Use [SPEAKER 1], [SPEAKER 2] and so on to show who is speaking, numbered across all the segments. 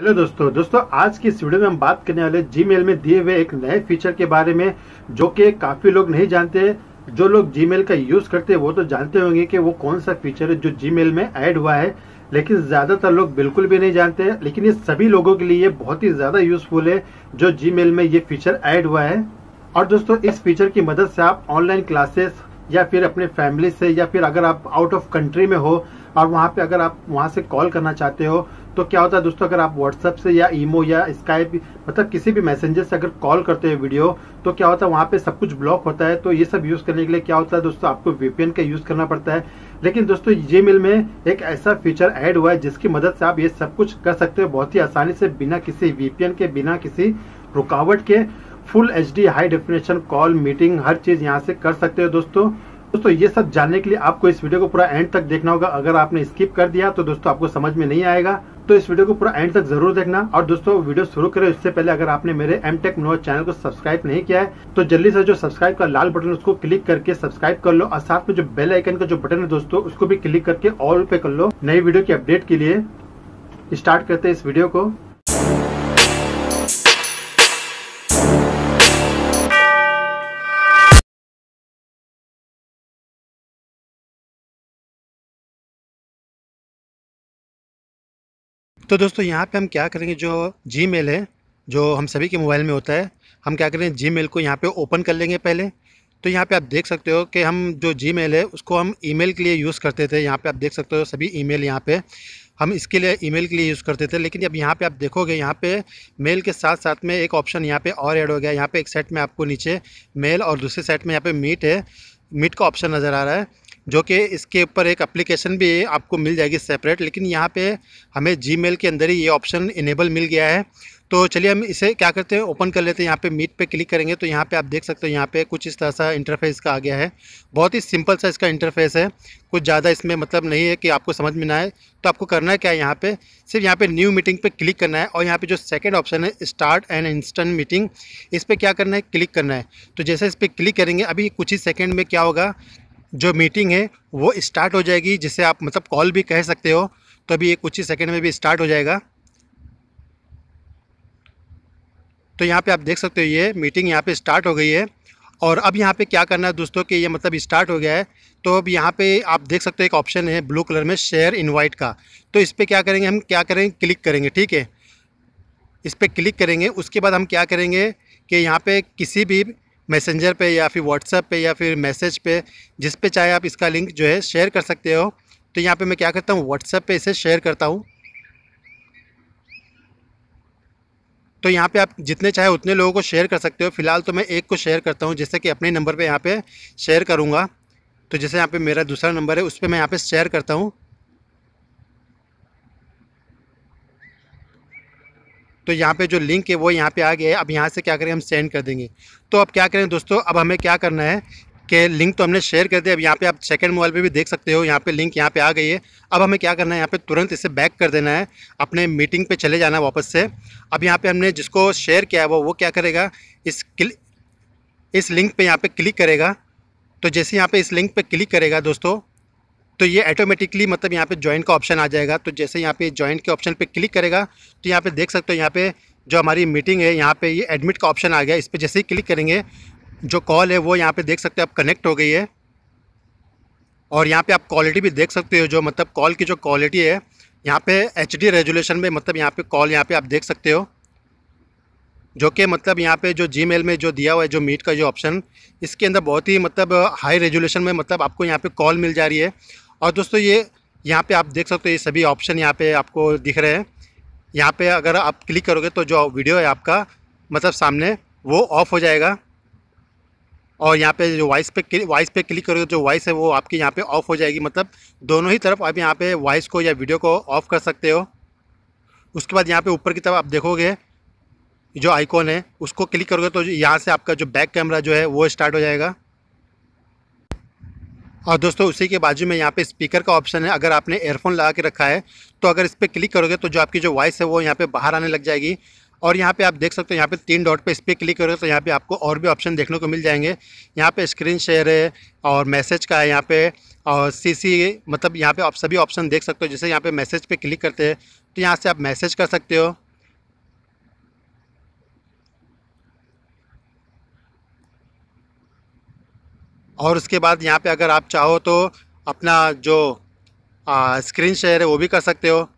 [SPEAKER 1] hello दोस्तों दोस्तों आज की इस वीडियो में हम बात करने वाले जीमेल में दिए हुए एक नए फीचर के बारे में जो कि काफ़ी लोग नहीं जानते जो लोग जीमेल का यूज़ करते हैं वो तो जानते होंगे कि वो कौन सा फीचर है जो जीमेल में ऐड हुआ है लेकिन ज़्यादातर लोग बिल्कुल भी नहीं जानते लेकिन ये सभी लोगों के लिए बहुत ही ज़्यादा यूजफुल है जो जी में ये फीचर ऐड हुआ है और दोस्तों इस फीचर की मदद से आप ऑनलाइन क्लासेस या फिर अपने फैमिली से या फिर अगर आप आउट ऑफ कंट्री में हो और वहाँ पे अगर आप वहाँ से कॉल करना चाहते हो तो क्या होता है दोस्तों अगर आप व्हाट्सएप से या ईमो या स्काइप मतलब किसी भी मैसेंजर से अगर कॉल करते हैं वीडियो तो क्या होता है वहाँ पे सब कुछ ब्लॉक होता है तो ये सब यूज करने के लिए क्या होता है दोस्तों आपको वीपीएन का यूज करना पड़ता है लेकिन दोस्तों जी में एक ऐसा फीचर ऐड हुआ है जिसकी मदद से आप ये सब कुछ कर सकते हो बहुत ही आसानी से बिना किसी वीपीएन के बिना किसी रुकावट के full H high definition call meeting हर चीज यहाँ से कर सकते हो दोस्तों दोस्तों ये सब जानने के लिए आपको इस वीडियो को पूरा एंड तक देखना होगा अगर आपने स्किप कर दिया तो दोस्तों आपको समझ में नहीं आएगा तो इस वीडियो को पूरा एंड तक जरूर देखना और दोस्तों वीडियो शुरू करें उससे पहले अगर आपने मेरे एम टेक मनोज चैनल को सब्सक्राइब नहीं किया है तो जल्दी से जो सब्सक्राइब का लाल बटन उसको क्लिक करके सब्सक्राइब कर लो और साथ में जो बेल आइकन का जो बटन है दोस्तों उसको भी क्लिक करके ऑल पे कर लो नई वीडियो की अपडेट के लिए स्टार्ट करते हैं इस वीडियो को तो दोस्तों यहाँ पे हम क्या करेंगे जो जी है जो हम सभी के मोबाइल में होता है हम क्या करेंगे जी को यहाँ पे ओपन कर लेंगे पहले तो यहाँ पे आप देख सकते हो कि हम जो जी है उसको हम ईमेल के लिए यूज़ करते थे यहाँ पे आप देख सकते हो सभी ई मेल यहाँ हम इसके लिए ईमेल के लिए यूज़ करते थे लेकिन अब यहाँ पे आप देखोगे यहाँ पे मेल के साथ साथ में एक ऑप्शन यहाँ पे और ऐड हो गया यहाँ पे एक सेट में आपको नीचे मेल और दूसरे सेट में यहाँ पे मीट है मीट का ऑप्शन नज़र आ रहा है जो कि इसके ऊपर एक एप्लीकेशन भी आपको मिल जाएगी सेपरेट लेकिन यहाँ पे हमें जीमेल के अंदर ही ये ऑप्शन इनेबल मिल गया है तो चलिए हम इसे क्या करते हैं ओपन कर लेते हैं यहाँ पे मीट पे क्लिक करेंगे तो यहाँ पे आप देख सकते हो यहाँ पे कुछ इस तरह सा इंटरफेस का आ गया है बहुत ही सिंपल सा इसका इंटरफेस है कुछ ज़्यादा इसमें मतलब नहीं है कि आपको समझ में ना आए तो आपको करना है क्या है यहाँ पे सिर्फ यहाँ पे न्यू मीटिंग पे क्लिक करना है और यहाँ पे जो सेकेंड ऑप्शन है स्टार्ट एंड इंस्टेंट मीटिंग इस पर क्या करना है क्लिक करना है तो जैसे इस पर क्लिक करेंगे अभी कुछ ही सेकेंड में क्या होगा जो मीटिंग है वो स्टार्ट हो जाएगी जिसे आप मतलब कॉल भी कह सकते हो तो अभी ये कुछ ही सेकेंड में भी स्टार्ट हो जाएगा तो यहाँ पे आप देख सकते हो ये मीटिंग यहाँ पे स्टार्ट हो गई है और अब यहाँ पे क्या करना है दोस्तों कि ये मतलब स्टार्ट हो गया है तो अब यहाँ पे आप देख सकते हो एक ऑप्शन है ब्लू कलर में शेयर इनवाइट का तो इस पर क्या करेंगे हम क्या करेंगे क्लिक करेंगे ठीक है इस पर क्लिक करेंगे उसके बाद हम क्या करेंगे कि यहाँ पे किसी भी मैसेंजर पे या फिर व्हाट्सएप पे या फिर मैसेज पे जिस पे चाहे आप इसका लिंक जो है शेयर कर सकते हो तो यहाँ पे मैं क्या करता हूँ व्हाट्सएप पे इसे शेयर करता हूँ तो यहाँ पे आप जितने चाहे उतने लोगों को शेयर कर सकते हो फिलहाल तो मैं एक को शेयर करता हूँ जैसे कि अपने नंबर पर यहाँ पर शेयर करूँगा तो जैसे यहाँ पर मेरा दूसरा नंबर है उस पर मैं यहाँ पर शेयर करता हूँ तो यहाँ पे जो लिंक है वो यहाँ पे आ गया है अब यहाँ से क्या करें हम सेंड कर देंगे तो अब क्या करें दोस्तों अब हमें क्या करना है कि लिंक तो हमने शेयर कर दिया अब यहाँ पे आप सेकंड मोबाइल पे भी देख सकते हो यहाँ पे लिंक यहाँ पे आ गई है अब हमें क्या करना है यहाँ पे तुरंत इसे बैक कर देना है अपने मीटिंग पे चले जाना वापस से अब यहाँ पे हमने जिसको शेयर किया है वो वो क्या करेगा इस क्लिक इस लिंक पे यहाँ पे क्लिक करेगा तो जैसे यहाँ पे इस लिंक पे क्लिक करेगा दोस्तों तो ये ऑटोमेटिकली मतलब यहाँ पे जॉइंट का ऑप्शन आ जाएगा तो जैसे यहाँ पे ज्वाइंट के ऑप्शन पे क्लिक करेगा तो यहाँ पे देख सकते हो यहाँ पे जो हमारी मीटिंग है यहाँ पे ये एडमिट का ऑप्शन आ गया इस पर जैसे ही क्लिक करेंगे जो कॉल है वो यहाँ पे देख सकते हो आप कनेक्ट हो गई है और यहाँ पे आप क्वालिटी भी देख सकते हो जो मतलब कॉल की जो क्वालिटी है यहाँ पे एच डी में मतलब यहाँ पे कॉल यहाँ पे आप देख सकते हो जो कि मतलब यहाँ पे जो जी में जो दिया हुआ है जो मीट का जो ऑप्शन इसके अंदर बहुत ही मतलब हाई रेजोल्यूशन में मतलब आपको यहाँ पे कॉल मिल जा रही है और दोस्तों ये यहाँ पे आप देख सकते हो ये सभी ऑप्शन यहाँ पे आपको दिख रहे हैं यहाँ पे अगर आप क्लिक करोगे तो जो वीडियो है आपका मतलब सामने वो ऑफ़ हो जाएगा और यहाँ पे जो वॉइस पे वॉइस पे क्लिक करोगे जो वॉइस है वो आपके यहाँ पे ऑफ़ हो जाएगी मतलब दोनों ही तरफ आप यहाँ पे वॉइस को या वीडियो को ऑफ़ कर सकते हो उसके बाद यहाँ पे ऊपर की तरफ आप देखोगे जो आइकॉन है उसको क्लिक करोगे तो यहाँ से आपका जो बैक कैमरा जो है वो स्टार्ट हो जाएगा और दोस्तों उसी के बाजू में यहाँ पे स्पीकर का ऑप्शन है अगर आपने एयरफोन लगा के रखा है तो अगर इस पर क्लिक करोगे तो जो आपकी जो वॉइस है वो यहाँ पे बाहर आने लग जाएगी और यहाँ पे आप देख सकते हो यहाँ पे तीन डॉट पे इस पर क्लिक करोगे तो यहाँ पे आपको और भी ऑप्शन देखने को मिल जाएंगे यहाँ पे स्क्रीन शेयर है और मैसेज का है यहाँ पे और सीसी मतलब यहाँ पे आप सभी ऑप्शन देख सकते हो जैसे यहाँ पे मैसेज पे क्लिक करते हैं तो यहाँ से आप मैसेज कर सकते हो और उसके बाद यहाँ पे अगर आप चाहो तो अपना जो आ, स्क्रीन शेयर है वो भी कर सकते हो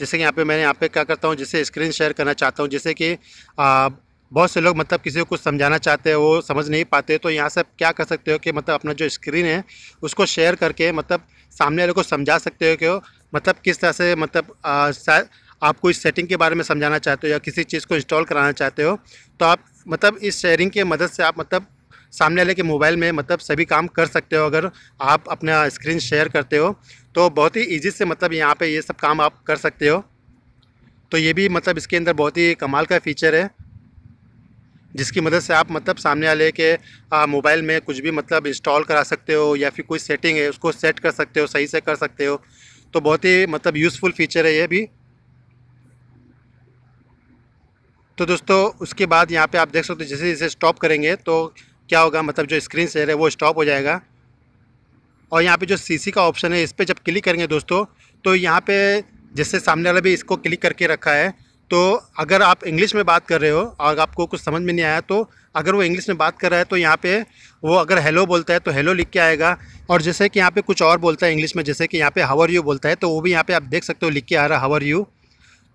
[SPEAKER 1] जैसे कि यहाँ पे मैंने यहाँ पे क्या करता हूँ जैसे स्क्रीन शेयर करना चाहता हूँ जैसे कि बहुत से लोग मतलब किसी को कुछ समझाना चाहते हैं वो समझ नहीं पाते तो यहाँ से क्या कर सकते हो कि मतलब अपना जो स्क्रीन है उसको शेयर करके मतलब सामने वाले को समझा सकते हो कि मतलब किस तरह से मतलब आ, आप कोई सेटिंग के बारे में समझाना चाहते हो या किसी चीज़ को इंस्टॉल कराना चाहते हो तो आप मतलब इस शेयरिंग के मदद से आप मतलब सामने वाले के मोबाइल में मतलब सभी काम कर सकते हो अगर आप अपना स्क्रीन शेयर करते हो तो बहुत ही ईजी से मतलब यहाँ पे ये सब काम आप कर सकते हो तो ये भी मतलब इसके अंदर बहुत ही कमाल का फीचर है जिसकी मदद से आप मतलब सामने वाले के मोबाइल में कुछ भी मतलब इंस्टॉल करा सकते हो या फिर कोई सेटिंग है उसको सेट कर सकते हो सही से कर सकते हो तो बहुत ही मतलब यूज़फुल फीचर है ये भी तो दोस्तों उसके बाद यहाँ पे आप देख सकते हो जैसे जैसे स्टॉप करेंगे तो क्या होगा मतलब जो स्क्रीन शेयर है वो स्टॉप हो जाएगा और यहाँ पे जो सीसी का ऑप्शन है इस पर जब क्लिक करेंगे दोस्तों तो यहाँ पे जैसे सामने वाला भी इसको क्लिक करके रखा है तो अगर आप इंग्लिश में बात कर रहे हो और आपको कुछ समझ में नहीं आया तो अगर वो इंग्लिश में बात कर रहा है तो यहाँ पे वो अगर हेलो बोलता है तो हेलो लिख के आएगा और जैसे कि यहाँ पे कुछ और बोलता है इंग्लिश में जैसे कि यहाँ पे हावर यू बोलता है तो वो भी यहाँ पे आप देख सकते हो लिख के आ रहा हावर यू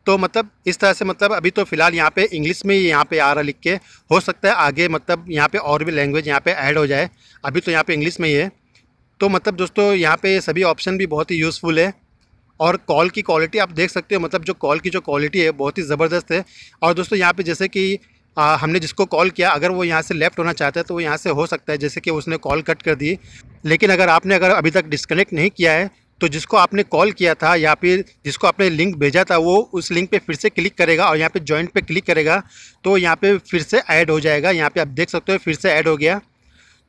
[SPEAKER 1] तो मतलब इस तरह से मतलब अभी तो फ़िलहाल यहाँ पे इंग्लिश में ही यहाँ पे आ रहा लिख के हो सकता है आगे मतलब यहाँ पे और भी लैंग्वेज यहाँ पे ऐड हो जाए अभी तो यहाँ पे इंग्लिश में ही है तो मतलब दोस्तों यहाँ पे सभी ऑप्शन भी बहुत ही यूज़फुल है और कॉल की क्वालिटी आप देख सकते हो मतलब जो कॉल की जो क्वालिटी है बहुत ही ज़बरदस्त है और दोस्तों यहाँ पर जैसे कि आ, हमने जिसको कॉल किया अगर वो यहाँ से लेफ़्ट होना चाहता है तो वो यहाँ से हो सकता है जैसे कि उसने कॉल कट कर दी लेकिन अगर आपने अगर अभी तक डिस्कनेक्ट नहीं किया है तो जिसको आपने कॉल किया था या फिर जिसको आपने लिंक भेजा था वो उस लिंक पे फिर से क्लिक करेगा और यहाँ पे जॉइंट पे क्लिक करेगा तो यहाँ पे फिर से ऐड हो जाएगा यहाँ पे आप देख सकते हो फिर से ऐड हो गया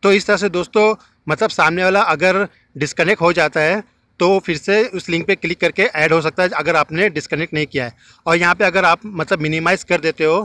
[SPEAKER 1] तो इस तरह से दोस्तों मतलब सामने वाला अगर डिस्कनेक्ट हो जाता है तो फिर से उस लिंक पर क्लिक करके ऐड हो सकता है अगर आपने डिस्कनेक्ट नहीं किया है और यहाँ पर अगर आप मतलब मिनिमाइज़ कर देते हो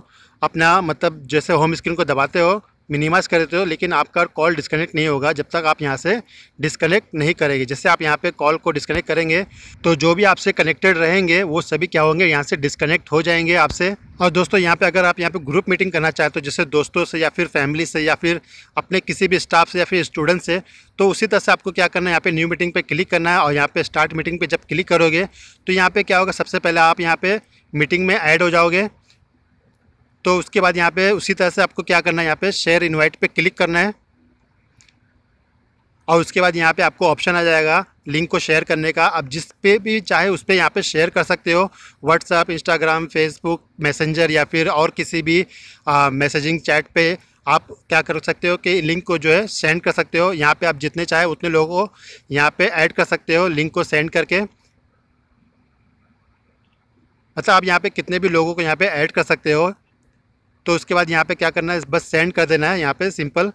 [SPEAKER 1] अपना मतलब जैसे होम स्क्रीन को दबाते हो मिनिमाइज़ देते हो लेकिन आपका कॉल डिस्कनेक्ट नहीं होगा जब तक आप यहाँ से डिस्कनेक्ट नहीं करेंगे जैसे आप यहाँ पे कॉल को डिस्कनेक्ट करेंगे तो जो भी आपसे कनेक्टेड रहेंगे वो सभी क्या होंगे यहाँ से डिस्कनेक्ट हो जाएंगे आपसे और दोस्तों यहाँ पे अगर आप यहाँ पे ग्रुप मीटिंग करना चाहते हो जैसे दोस्तों से या फिर फैमिली से या फिर अपने किसी भी स्टाफ से या फिर स्टूडेंट से तो उसी तरह से आपको क्या करना है यहाँ पे न्यू मीटिंग पे क्लिक करना है और यहाँ पे स्टार्ट मीटिंग पे जब क्लिक करोगे तो यहाँ पे क्या होगा सबसे पहले आप यहाँ पे मीटिंग में ऐड हो जाओगे तो उसके बाद यहाँ पे उसी तरह से आपको क्या करना है यहाँ पे शेयर इनवाइट पे क्लिक करना है और उसके बाद यहाँ पे आपको ऑप्शन आ जाएगा लिंक को शेयर करने का आप जिस पे भी चाहे उस पर यहाँ पे शेयर कर सकते हो व्हाट्सअप इंस्टाग्राम फेसबुक मैसेंजर या फिर और किसी भी मैसेजिंग चैट पे आप क्या कर सकते हो कि लिंक को जो है सेंड कर सकते हो यहाँ पे आप जितने चाहे उतने लोगों को यहाँ पे ऐड कर सकते हो लिंक को सेंड करके मतलब आप यहाँ पे कितने भी लोगों को यहाँ पे ऐड कर सकते हो तो उसके बाद यहाँ पे क्या करना है बस सेंड कर देना है यहाँ पे सिंपल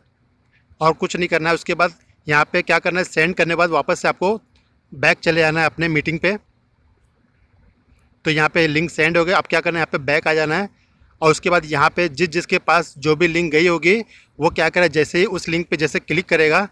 [SPEAKER 1] और कुछ नहीं करना है उसके बाद यहाँ पे क्या करना है सेंड करने के बाद वापस से आपको बैक चले जाना है अपने मीटिंग पे तो यहाँ पे लिंक सेंड हो गया अब क्या करना है यहाँ पे बैक आ जाना है और उसके बाद यहाँ पे जिस जिसके पास जो भी लिंक गई होगी वो क्या करे जैसे ही उस लिंक पर जैसे क्लिक करेगा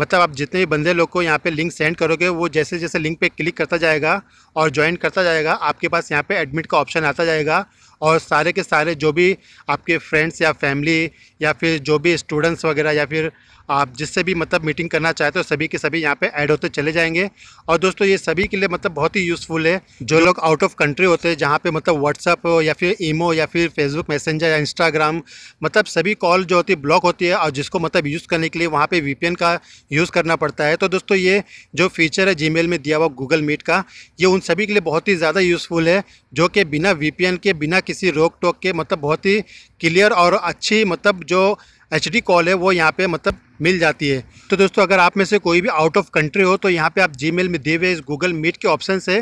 [SPEAKER 1] मतलब आप जितने भी बंदे लोग को यहाँ पे लिंक सेंड करोगे वो जैसे जैसे लिंक पे क्लिक करता जाएगा और ज्वाइन करता जाएगा आपके पास यहाँ पे एडमिट का ऑप्शन आता जाएगा और सारे के सारे जो भी आपके फ्रेंड्स या फैमिली या फिर जो भी स्टूडेंट्स वगैरह या फिर आप जिससे भी मतलब मीटिंग करना चाहते हो सभी के सभी यहाँ पे ऐड होते चले जाएंगे और दोस्तों ये सभी के लिए मतलब बहुत ही यूज़फुल है जो लोग आउट ऑफ कंट्री होते हैं जहाँ पे मतलब व्हाट्सअप हो या फिर ईमो या फिर फेसबुक मैसेंजर या इंस्टाग्राम मतलब सभी कॉल जो होती है ब्लॉक होती है और जिसको मतलब यूज़ करने के लिए वहाँ पर वी का यूज़ करना पड़ता है तो दोस्तों ये जो फीचर है जी में दिया हुआ गूगल मीट का ये उन सभी के लिए बहुत ही ज़्यादा यूज़फुल है जो कि बिना वी के बिना किसी रोक टोक के मतलब बहुत ही क्लियर और अच्छी मतलब जो एच कॉल है वो यहाँ पे मतलब मिल जाती है तो दोस्तों अगर आप में से कोई भी आउट ऑफ कंट्री हो तो यहाँ पे आप जी में दिए हुए गूगल मीट के ऑप्शन से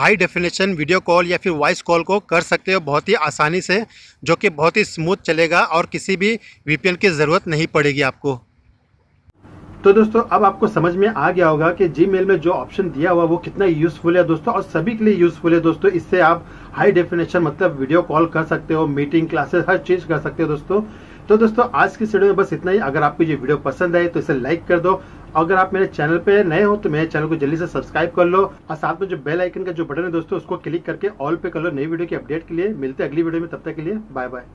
[SPEAKER 1] हाई डेफिनेशन वीडियो कॉल या फिर वॉइस कॉल को कर सकते हो बहुत ही आसानी से जो कि बहुत ही स्मूथ चलेगा और किसी भी वी की ज़रूरत नहीं पड़ेगी आपको तो दोस्तों अब आपको समझ में आ गया होगा कि जी में जो ऑप्शन दिया हुआ वो कितना यूजफुल है दोस्तों और सभी के लिए यूजफुल है दोस्तों इससे आप हाई डेफिनेशन मतलब वीडियो कॉल कर सकते हो मीटिंग क्लासेस हर चीज कर सकते हो दोस्तों तो दोस्तों आज की वीडियो में बस इतना ही अगर आपको ये वीडियो पसंद आए तो इसे लाइक कर दो अगर आप मेरे चैनल पे नए हो तो मेरे चैनल को जल्दी से सब्सक्राइब कर लो और साथ में जो बेल आइकन का जो बटन है दोस्तों उसको क्लिक करके ऑल पे कर लो नई वीडियो की अपडेट के लिए मिलते हैं अगली वीडियो में तब तक के लिए बाय बाय